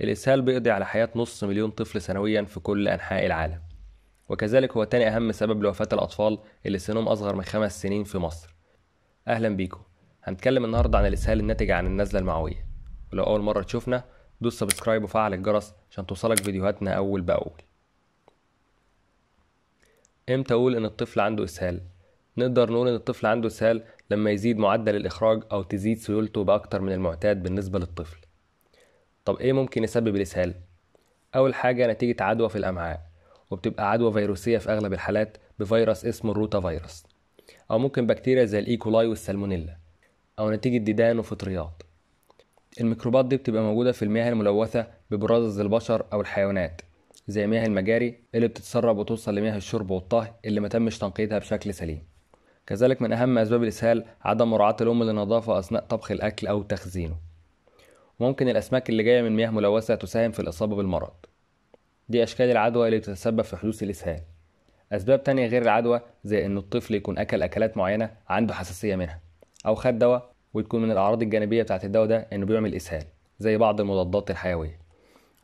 الإسهال بيقضي على حياة نص مليون طفل سنويا في كل أنحاء العالم وكذلك هو تاني أهم سبب لوفاة الأطفال اللي سنهم أصغر من خمس سنين في مصر أهلا بيكم هنتكلم النهاردة عن الإسهال الناتج عن النزلة المعوية ولو أول مرة تشوفنا دوس سبسكرايب وفعل الجرس عشان توصلك فيديوهاتنا أول بأول امتى أقول إن الطفل عنده إسهال؟ نقدر نقول إن الطفل عنده إسهال لما يزيد معدل الإخراج أو تزيد سيولته بأكتر من المعتاد بالنسبة للطفل طب ايه ممكن يسبب الاسهال اول حاجه نتيجه عدوى في الامعاء وبتبقى عدوى فيروسيه في اغلب الحالات بفيروس اسمه الروتا فيروس او ممكن بكتيريا زي الايكولاي والسالمونيلا او نتيجه ديدان وفطريات الميكروبات دي بتبقى موجوده في المياه الملوثه ببراز البشر او الحيوانات زي مياه المجاري اللي بتتسرب وتوصل لمياه الشرب والطهي اللي ما تمش تنقيتها بشكل سليم كذلك من اهم اسباب الاسهال عدم مراعاه الام للنظافه اثناء طبخ الاكل او تخزينه ممكن الأسماك اللي جاية من مياه ملوثة تساهم في الإصابة بالمرض دي أشكال العدوى اللي تتسبب في حدوث الإسهال أسباب تانية غير العدوى زي إن الطفل يكون أكل أكلات معينة عنده حساسية منها أو خد دواء وتكون من الأعراض الجانبية بتاعت الدواء ده إنه بيعمل إسهال زي بعض المضادات الحيوية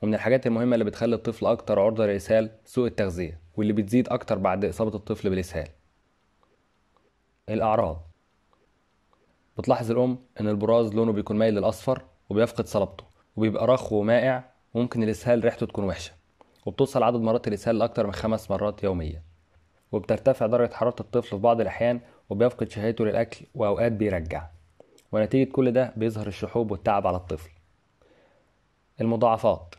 ومن الحاجات المهمة اللي بتخلي الطفل أكتر عرضة للإسهال سوء التغذية واللي بتزيد أكتر بعد إصابة الطفل بالإسهال الأعراض بتلاحظ الأم إن البراز لونه بيكون مايل للأصفر وبيفقد صلابته وبيبقى رخو ومائع وممكن الإسهال ريحته تكون وحشة وبتوصل عدد مرات الإسهال لأكثر من خمس مرات يوميا وبترتفع درجة حرارة الطفل في بعض الأحيان وبيفقد شهيته للأكل وأوقات بيرجع ونتيجة كل ده بيظهر الشحوب والتعب على الطفل المضاعفات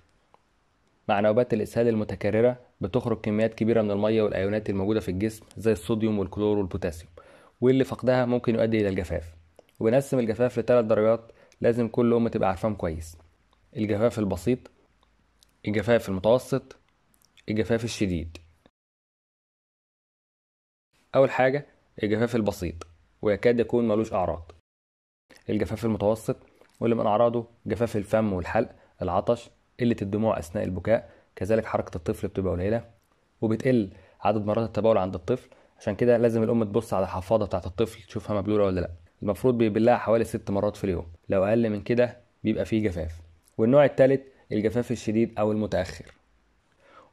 مع نوبات الإسهال المتكررة بتخرج كميات كبيرة من المية والأيونات الموجودة في الجسم زي الصوديوم والكلور والبوتاسيوم واللي فقدها ممكن يؤدي إلى الجفاف وبنقسم الجفاف لثلاث درجات لازم كل أم تبقى عارفاهم كويس الجفاف البسيط الجفاف المتوسط الجفاف الشديد أول حاجة الجفاف البسيط ويكاد يكون ملوش أعراض الجفاف المتوسط واللي من أعراضه جفاف الفم والحلق العطش قلة الدموع أثناء البكاء كذلك حركة الطفل بتبقى قليلة وبتقل عدد مرات التبول عند الطفل عشان كده لازم الأم تبص على الحفاضة بتاعة الطفل تشوفها مبلولة إيه ولا لأ المفروض بيبلها حوالي ست مرات في اليوم لو أقل من كده بيبقى فيه جفاف والنوع الثالث الجفاف الشديد أو المتأخر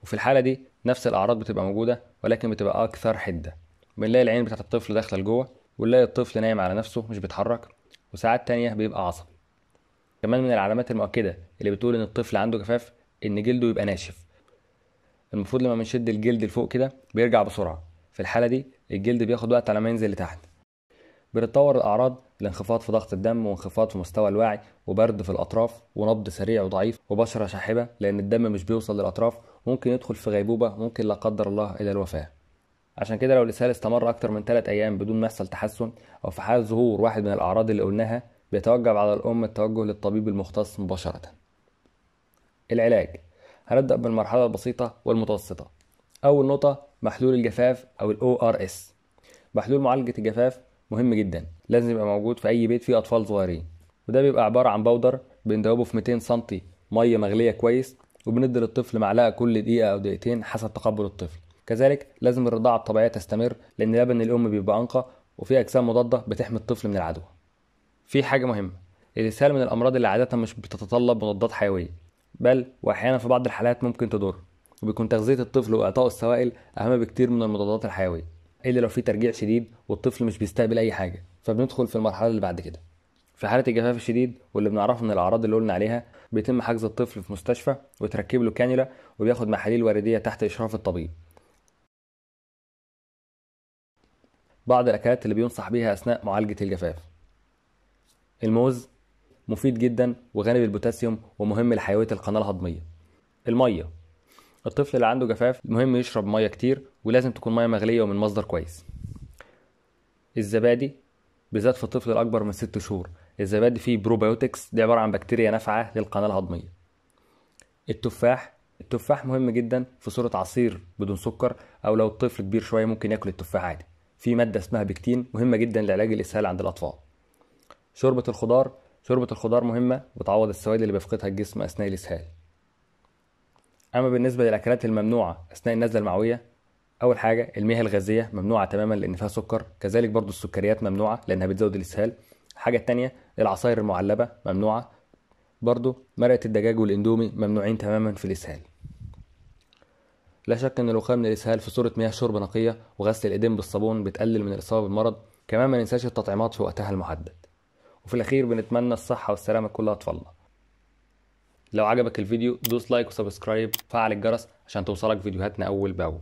وفي الحالة دي نفس الأعراض بتبقى موجودة ولكن بتبقى أكثر حدة بنلاقي العين بتاعت الطفل داخلة لجوه ونلاقي الطفل نايم على نفسه مش بيتحرك وساعات تانية بيبقى عصبي كمان من العلامات المؤكدة اللي بتقول إن الطفل عنده جفاف إن جلده يبقى ناشف المفروض لما بنشد الجلد لفوق كده بيرجع بسرعة في الحالة دي الجلد بياخد وقت على ما ينزل لتحت بنتطور الأعراض لانخفاض في ضغط الدم وانخفاض في مستوى الوعي وبرد في الأطراف ونبض سريع وضعيف وبشرة شاحبة لأن الدم مش بيوصل للأطراف ممكن يدخل في غيبوبة ممكن لا قدر الله إلى الوفاة عشان كده لو الإسهال استمر أكتر من 3 أيام بدون ما يحصل تحسن أو في حال ظهور واحد من الأعراض اللي قلناها بيتوجب على الأم التوجه للطبيب المختص مباشرة العلاج هنبدأ بالمرحلة البسيطة والمتوسطة أول نقطة محلول الجفاف أو الاو ار اس محلول معالجة الجفاف مهم جدا لازم يبقى موجود في اي بيت فيه اطفال صغيرين وده بيبقى عباره عن بودر بندوبه في 200 سم ميه مغليه كويس وبندي للطفل معلقه كل دقيقه او دقيقتين حسب تقبل الطفل كذلك لازم الرضاعه الطبيعيه تستمر لان لبن الام بيبقى انقى وفيه اجسام مضاده بتحمي الطفل من العدوى في حاجه مهمه الاسهال من الامراض اللي عاده مش بتتطلب مضادات حيويه بل واحيانا في بعض الحالات ممكن تضر وبيكون تغذيه الطفل واعطائه السوائل اهم بكتير من المضادات الحيويه الا لو في ترجيع شديد والطفل مش بيستقبل اي حاجه فبندخل في المرحله اللي بعد كده في حاله الجفاف الشديد واللي بنعرفه من الاعراض اللي قلنا عليها بيتم حجز الطفل في مستشفى وتركب له كانيولا وبياخد محاليل ورديه تحت اشراف الطبيب بعض الاكلات اللي بينصح بيها اثناء معالجه الجفاف الموز مفيد جدا وغني بالبوتاسيوم ومهم لحيويه القناه الهضميه الميه الطفل اللي عنده جفاف مهم يشرب ميه كتير ولازم تكون ميه مغليه ومن مصدر كويس الزبادي بالذات في الطفل الاكبر من ست شهور الزبادي فيه بروبيوتكس دي عباره عن بكتيريا نافعه للقناه الهضميه التفاح التفاح مهم جدا في صوره عصير بدون سكر او لو الطفل كبير شويه ممكن ياكل التفاح عادي في ماده اسمها بكتين مهمه جدا لعلاج الاسهال عند الاطفال شوربه الخضار شوربه الخضار مهمه بتعوض السوائل اللي بيفقدها الجسم اثناء الاسهال اما بالنسبه للاكلات الممنوعه اثناء النزله المعويه اول حاجه المياه الغازيه ممنوعه تماما لان فيها سكر كذلك برضو السكريات ممنوعه لانها بتزود الاسهال الحاجه الثانيه العصاير المعلبه ممنوعه برضو مرقه الدجاج والاندومي ممنوعين تماما في الاسهال لا شك ان الوقايه من الاسهال في صوره مياه شرب نقيه وغسل الايدين بالصابون بتقلل من الاصابه بالمرض كمان ما ننساش التطعيمات في وقتها المحدد وفي الاخير بنتمنى الصحه والسلامه لكل اطفالنا لو عجبك الفيديو دوس لايك وسبسكرايب فعل الجرس عشان توصلك فيديوهاتنا اول باول